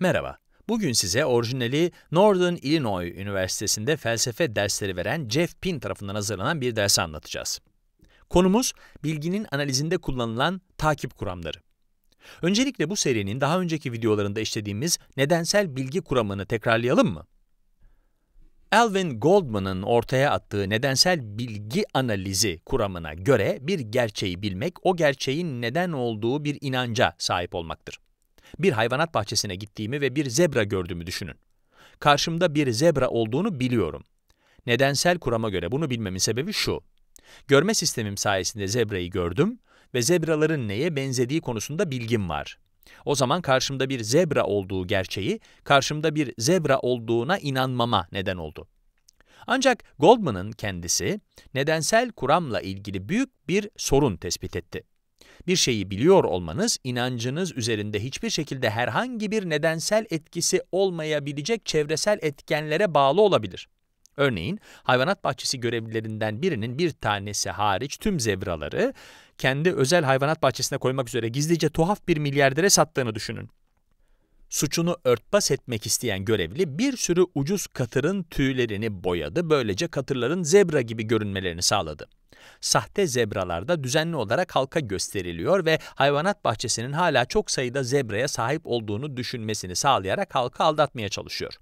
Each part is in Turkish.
Merhaba, bugün size orijinali Northern Illinois Üniversitesi'nde felsefe dersleri veren Jeff Pin tarafından hazırlanan bir dersi anlatacağız. Konumuz, bilginin analizinde kullanılan takip kuramları. Öncelikle bu serinin daha önceki videolarında işlediğimiz nedensel bilgi kuramını tekrarlayalım mı? Alvin Goldman'ın ortaya attığı nedensel bilgi analizi kuramına göre bir gerçeği bilmek, o gerçeğin neden olduğu bir inanca sahip olmaktır. Bir hayvanat bahçesine gittiğimi ve bir zebra gördüğümü düşünün. Karşımda bir zebra olduğunu biliyorum. Nedensel kurama göre bunu bilmemin sebebi şu. Görme sistemim sayesinde zebrayı gördüm ve zebraların neye benzediği konusunda bilgim var. O zaman karşımda bir zebra olduğu gerçeği, karşımda bir zebra olduğuna inanmama neden oldu. Ancak Goldman'ın kendisi, nedensel kuramla ilgili büyük bir sorun tespit etti. Bir şeyi biliyor olmanız, inancınız üzerinde hiçbir şekilde herhangi bir nedensel etkisi olmayabilecek çevresel etkenlere bağlı olabilir. Örneğin, hayvanat bahçesi görevlilerinden birinin bir tanesi hariç tüm zebraları kendi özel hayvanat bahçesine koymak üzere gizlice tuhaf bir milyardere sattığını düşünün. Suçunu örtbas etmek isteyen görevli bir sürü ucuz katırın tüylerini boyadı, böylece katırların zebra gibi görünmelerini sağladı. Sahte zebralarda düzenli olarak halka gösteriliyor ve hayvanat bahçesinin hala çok sayıda zebraya sahip olduğunu düşünmesini sağlayarak halkı aldatmaya çalışıyor.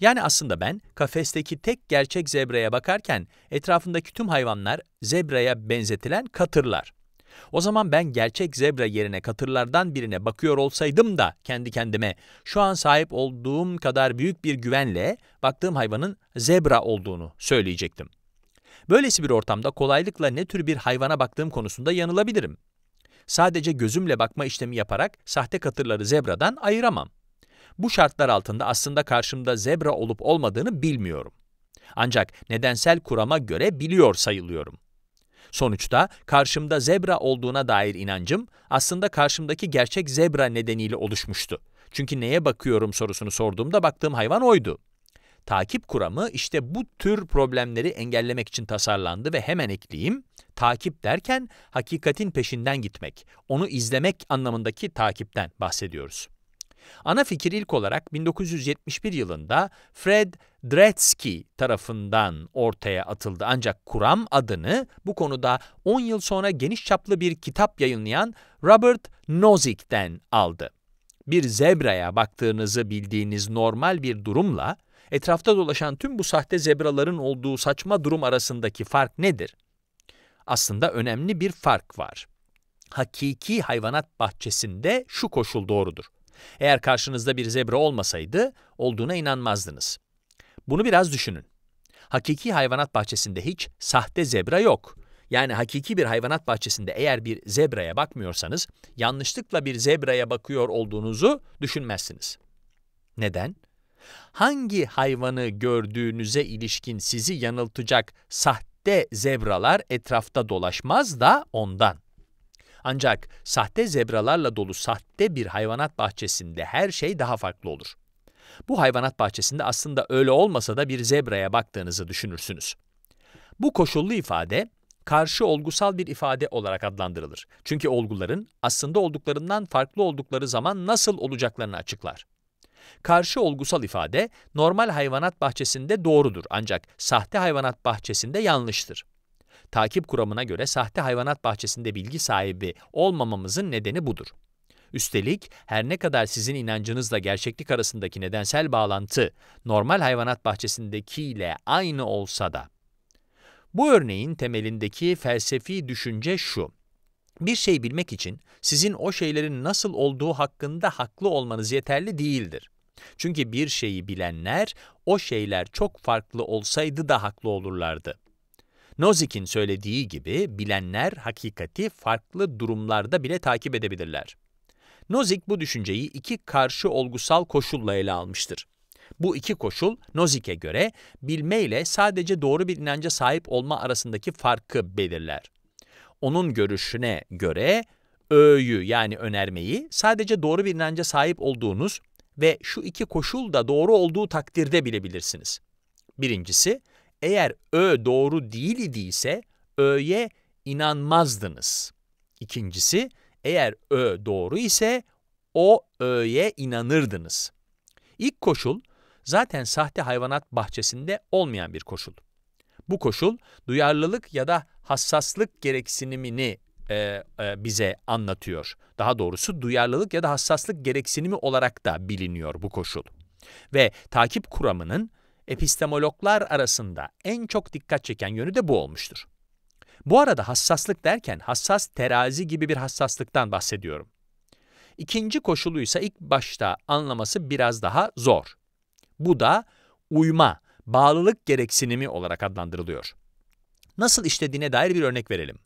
Yani aslında ben kafesteki tek gerçek zebraya bakarken etrafındaki tüm hayvanlar zebraya benzetilen katırlar. O zaman ben gerçek zebra yerine katırlardan birine bakıyor olsaydım da kendi kendime şu an sahip olduğum kadar büyük bir güvenle baktığım hayvanın zebra olduğunu söyleyecektim. Böylesi bir ortamda kolaylıkla ne tür bir hayvana baktığım konusunda yanılabilirim. Sadece gözümle bakma işlemi yaparak sahte katırları zebradan ayıramam. Bu şartlar altında aslında karşımda zebra olup olmadığını bilmiyorum. Ancak nedensel kurama göre biliyor sayılıyorum. Sonuçta karşımda zebra olduğuna dair inancım aslında karşımdaki gerçek zebra nedeniyle oluşmuştu. Çünkü neye bakıyorum sorusunu sorduğumda baktığım hayvan oydu. Takip kuramı işte bu tür problemleri engellemek için tasarlandı ve hemen ekleyeyim, takip derken hakikatin peşinden gitmek, onu izlemek anlamındaki takipten bahsediyoruz. Ana fikir ilk olarak 1971 yılında Fred Dretski tarafından ortaya atıldı. Ancak kuram adını bu konuda 10 yıl sonra geniş çaplı bir kitap yayınlayan Robert Nozick'ten aldı. Bir zebraya baktığınızı bildiğiniz normal bir durumla etrafta dolaşan tüm bu sahte zebraların olduğu saçma durum arasındaki fark nedir? Aslında önemli bir fark var. Hakiki hayvanat bahçesinde şu koşul doğrudur. Eğer karşınızda bir zebra olmasaydı olduğuna inanmazdınız. Bunu biraz düşünün. Hakiki hayvanat bahçesinde hiç sahte zebra yok. Yani hakiki bir hayvanat bahçesinde eğer bir zebraya bakmıyorsanız yanlışlıkla bir zebraya bakıyor olduğunuzu düşünmezsiniz. Neden? Hangi hayvanı gördüğünüze ilişkin sizi yanıltacak sahte zebralar etrafta dolaşmaz da ondan. Ancak sahte zebralarla dolu sahte bir hayvanat bahçesinde her şey daha farklı olur. Bu hayvanat bahçesinde aslında öyle olmasa da bir zebraya baktığınızı düşünürsünüz. Bu koşullu ifade karşı olgusal bir ifade olarak adlandırılır. Çünkü olguların aslında olduklarından farklı oldukları zaman nasıl olacaklarını açıklar. Karşı olgusal ifade normal hayvanat bahçesinde doğrudur ancak sahte hayvanat bahçesinde yanlıştır. Takip kuramına göre sahte hayvanat bahçesinde bilgi sahibi olmamamızın nedeni budur. Üstelik her ne kadar sizin inancınızla gerçeklik arasındaki nedensel bağlantı normal hayvanat bahçesindekiyle aynı olsa da. Bu örneğin temelindeki felsefi düşünce şu. Bir şey bilmek için sizin o şeylerin nasıl olduğu hakkında haklı olmanız yeterli değildir. Çünkü bir şeyi bilenler o şeyler çok farklı olsaydı da haklı olurlardı. Nozick'in söylediği gibi bilenler hakikati farklı durumlarda bile takip edebilirler. Nozick bu düşünceyi iki karşı olgusal koşulla ele almıştır. Bu iki koşul Nozick'e göre bilme ile sadece doğru bir inanca sahip olma arasındaki farkı belirler. Onun görüşüne göre öğüyü yani önermeyi sadece doğru bir inanca sahip olduğunuz ve şu iki koşul da doğru olduğu takdirde bilebilirsiniz. Birincisi, eğer ö doğru değil idiyse ö'ye inanmazdınız. İkincisi, eğer ö doğru ise o ö'ye inanırdınız. İlk koşul zaten sahte hayvanat bahçesinde olmayan bir koşul. Bu koşul duyarlılık ya da hassaslık gereksinimini e, e, bize anlatıyor. Daha doğrusu duyarlılık ya da hassaslık gereksinimi olarak da biliniyor bu koşul. Ve takip kuramının epistemologlar arasında en çok dikkat çeken yönü de bu olmuştur. Bu arada hassaslık derken hassas terazi gibi bir hassaslıktan bahsediyorum. İkinci koşuluysa ilk başta anlaması biraz daha zor. Bu da uyma, bağlılık gereksinimi olarak adlandırılıyor. Nasıl işlediğine dair bir örnek verelim.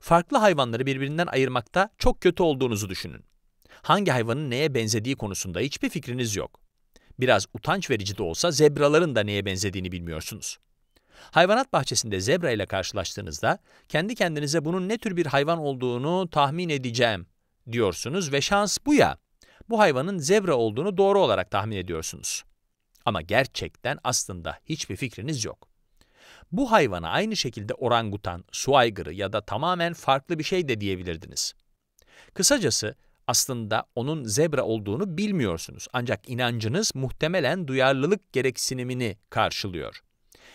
Farklı hayvanları birbirinden ayırmakta çok kötü olduğunuzu düşünün. Hangi hayvanın neye benzediği konusunda hiçbir fikriniz yok. Biraz utanç verici de olsa zebraların da neye benzediğini bilmiyorsunuz. Hayvanat bahçesinde zebra ile karşılaştığınızda kendi kendinize bunun ne tür bir hayvan olduğunu tahmin edeceğim diyorsunuz ve şans bu ya. Bu hayvanın zebra olduğunu doğru olarak tahmin ediyorsunuz. Ama gerçekten aslında hiçbir fikriniz yok. Bu hayvana aynı şekilde orangutan, su aygırı ya da tamamen farklı bir şey de diyebilirdiniz. Kısacası aslında onun zebra olduğunu bilmiyorsunuz. Ancak inancınız muhtemelen duyarlılık gereksinimini karşılıyor.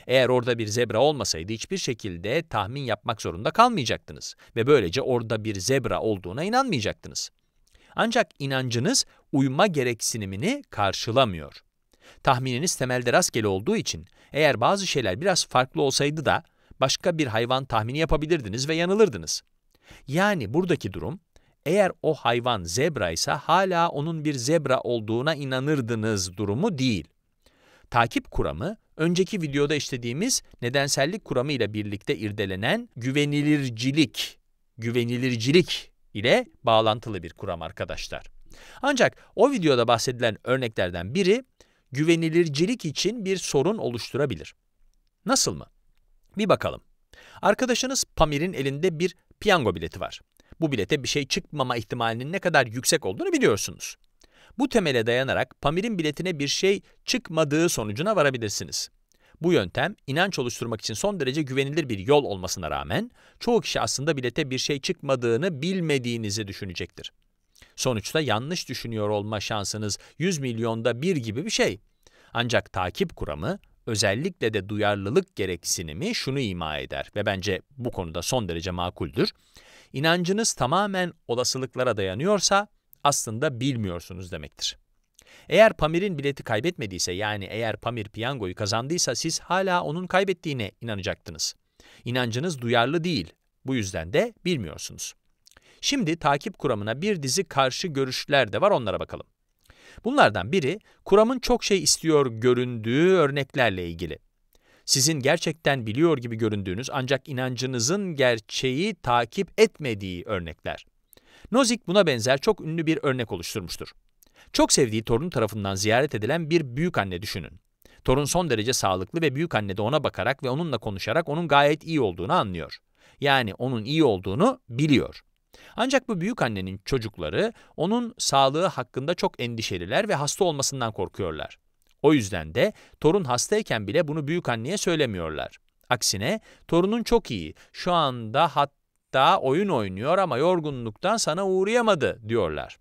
Eğer orada bir zebra olmasaydı hiçbir şekilde tahmin yapmak zorunda kalmayacaktınız ve böylece orada bir zebra olduğuna inanmayacaktınız. Ancak inancınız uyuma gereksinimini karşılamıyor. Tahmininiz temelde rastgele olduğu için eğer bazı şeyler biraz farklı olsaydı da başka bir hayvan tahmini yapabilirdiniz ve yanılırdınız. Yani buradaki durum eğer o hayvan zebra ise hala onun bir zebra olduğuna inanırdınız durumu değil. Takip kuramı, önceki videoda işlediğimiz nedensellik kuramı ile birlikte irdelenen güvenilircilik, güvenilircilik ile bağlantılı bir kuram arkadaşlar. Ancak o videoda bahsedilen örneklerden biri güvenilircilik için bir sorun oluşturabilir. Nasıl mı? Bir bakalım. Arkadaşınız Pamir'in elinde bir piyango bileti var bu bilete bir şey çıkmama ihtimalinin ne kadar yüksek olduğunu biliyorsunuz. Bu temele dayanarak Pamir'in biletine bir şey çıkmadığı sonucuna varabilirsiniz. Bu yöntem inanç oluşturmak için son derece güvenilir bir yol olmasına rağmen çoğu kişi aslında bilete bir şey çıkmadığını bilmediğinizi düşünecektir. Sonuçta yanlış düşünüyor olma şansınız 100 milyonda bir gibi bir şey. Ancak takip kuramı özellikle de duyarlılık gereksinimi şunu ima eder ve bence bu konuda son derece makuldür. İnancınız tamamen olasılıklara dayanıyorsa aslında bilmiyorsunuz demektir. Eğer Pamir'in bileti kaybetmediyse yani eğer Pamir piyangoyu kazandıysa siz hala onun kaybettiğine inanacaktınız. İnancınız duyarlı değil. Bu yüzden de bilmiyorsunuz. Şimdi takip kuramına bir dizi karşı görüşler de var onlara bakalım. Bunlardan biri kuramın çok şey istiyor göründüğü örneklerle ilgili sizin gerçekten biliyor gibi göründüğünüz ancak inancınızın gerçeği takip etmediği örnekler. Nozick buna benzer çok ünlü bir örnek oluşturmuştur. Çok sevdiği torun tarafından ziyaret edilen bir büyük anne düşünün. Torun son derece sağlıklı ve büyük anne de ona bakarak ve onunla konuşarak onun gayet iyi olduğunu anlıyor. Yani onun iyi olduğunu biliyor. Ancak bu büyük annenin çocukları onun sağlığı hakkında çok endişeliler ve hasta olmasından korkuyorlar. O yüzden de torun hastayken bile bunu büyük anneye söylemiyorlar. Aksine torunun çok iyi, şu anda hatta oyun oynuyor ama yorgunluktan sana uğrayamadı diyorlar.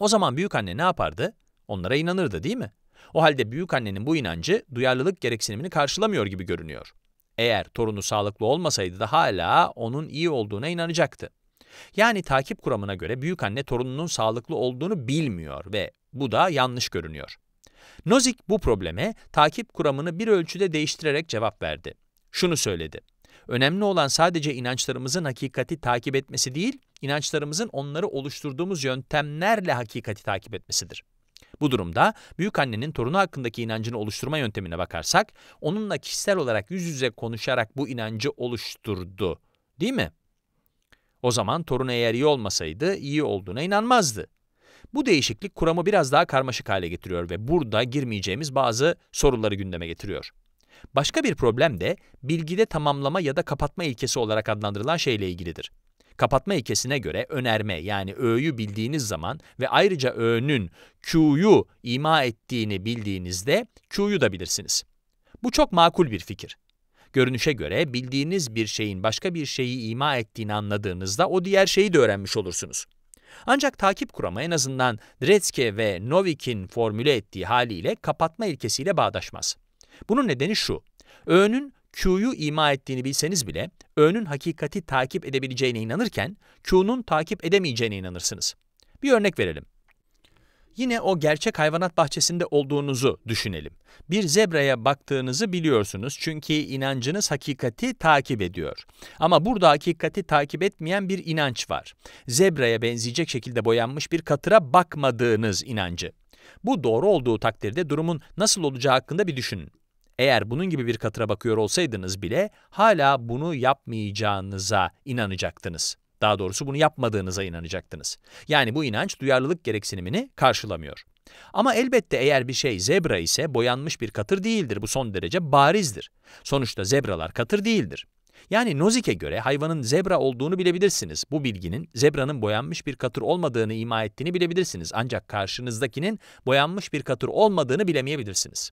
O zaman büyük anne ne yapardı? Onlara inanırdı değil mi? O halde büyük annenin bu inancı duyarlılık gereksinimini karşılamıyor gibi görünüyor. Eğer torunu sağlıklı olmasaydı da hala onun iyi olduğuna inanacaktı. Yani takip kuramına göre büyük anne torununun sağlıklı olduğunu bilmiyor ve bu da yanlış görünüyor. Nozick bu probleme takip kuramını bir ölçüde değiştirerek cevap verdi. Şunu söyledi. Önemli olan sadece inançlarımızın hakikati takip etmesi değil, inançlarımızın onları oluşturduğumuz yöntemlerle hakikati takip etmesidir. Bu durumda büyük annenin torunu hakkındaki inancını oluşturma yöntemine bakarsak, onunla kişisel olarak yüz yüze konuşarak bu inancı oluşturdu, değil mi? O zaman torun eğer iyi olmasaydı iyi olduğuna inanmazdı. Bu değişiklik kuramı biraz daha karmaşık hale getiriyor ve burada girmeyeceğimiz bazı soruları gündeme getiriyor. Başka bir problem de bilgide tamamlama ya da kapatma ilkesi olarak adlandırılan şeyle ilgilidir. Kapatma ilkesine göre önerme yani öğüyü bildiğiniz zaman ve ayrıca Ö'nün Q'yu ima ettiğini bildiğinizde Q'yu da bilirsiniz. Bu çok makul bir fikir. Görünüşe göre bildiğiniz bir şeyin başka bir şeyi ima ettiğini anladığınızda o diğer şeyi de öğrenmiş olursunuz. Ancak takip kurama en azından Dretske ve Novik'in formüle ettiği haliyle kapatma ilkesiyle bağdaşmaz. Bunun nedeni şu, öğünün Q'yu ima ettiğini bilseniz bile öğünün hakikati takip edebileceğine inanırken Q'nun takip edemeyeceğine inanırsınız. Bir örnek verelim. Yine o gerçek hayvanat bahçesinde olduğunuzu düşünelim. Bir zebraya baktığınızı biliyorsunuz çünkü inancınız hakikati takip ediyor. Ama burada hakikati takip etmeyen bir inanç var. Zebraya benzeyecek şekilde boyanmış bir katıra bakmadığınız inancı. Bu doğru olduğu takdirde durumun nasıl olacağı hakkında bir düşünün. Eğer bunun gibi bir katıra bakıyor olsaydınız bile hala bunu yapmayacağınıza inanacaktınız. Daha doğrusu bunu yapmadığınıza inanacaktınız. Yani bu inanç duyarlılık gereksinimini karşılamıyor. Ama elbette eğer bir şey zebra ise boyanmış bir katır değildir. Bu son derece barizdir. Sonuçta zebralar katır değildir. Yani Nozik'e göre hayvanın zebra olduğunu bilebilirsiniz. Bu bilginin zebranın boyanmış bir katır olmadığını ima ettiğini bilebilirsiniz. Ancak karşınızdakinin boyanmış bir katır olmadığını bilemeyebilirsiniz.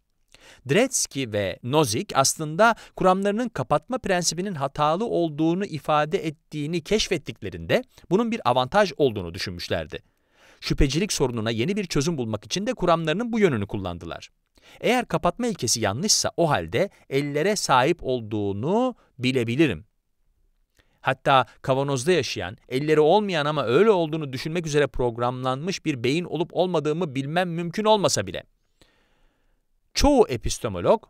Dretski ve Nozick aslında kuramlarının kapatma prensibinin hatalı olduğunu ifade ettiğini keşfettiklerinde bunun bir avantaj olduğunu düşünmüşlerdi. Şüphecilik sorununa yeni bir çözüm bulmak için de kuramlarının bu yönünü kullandılar. Eğer kapatma ilkesi yanlışsa o halde ellere sahip olduğunu bilebilirim hatta kavanozda yaşayan, elleri olmayan ama öyle olduğunu düşünmek üzere programlanmış bir beyin olup olmadığımı bilmem mümkün olmasa bile çoğu epistemolog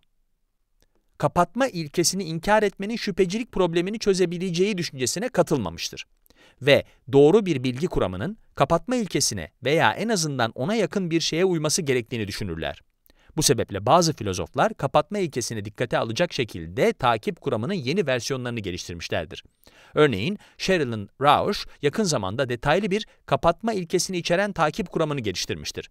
kapatma ilkesini inkar etmenin şüphecilik problemini çözebileceği düşüncesine katılmamıştır ve doğru bir bilgi kuramının kapatma ilkesine veya en azından ona yakın bir şeye uyması gerektiğini düşünürler. Bu sebeple bazı filozoflar kapatma ilkesini dikkate alacak şekilde takip kuramının yeni versiyonlarını geliştirmişlerdir. Örneğin Sherilyn Rausch yakın zamanda detaylı bir kapatma ilkesini içeren takip kuramını geliştirmiştir.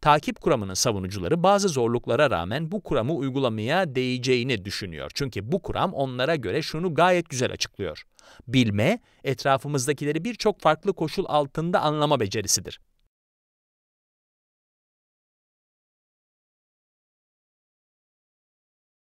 Takip kuramının savunucuları bazı zorluklara rağmen bu kuramı uygulamaya değeceğini düşünüyor. Çünkü bu kuram onlara göre şunu gayet güzel açıklıyor. Bilme, etrafımızdakileri birçok farklı koşul altında anlama becerisidir.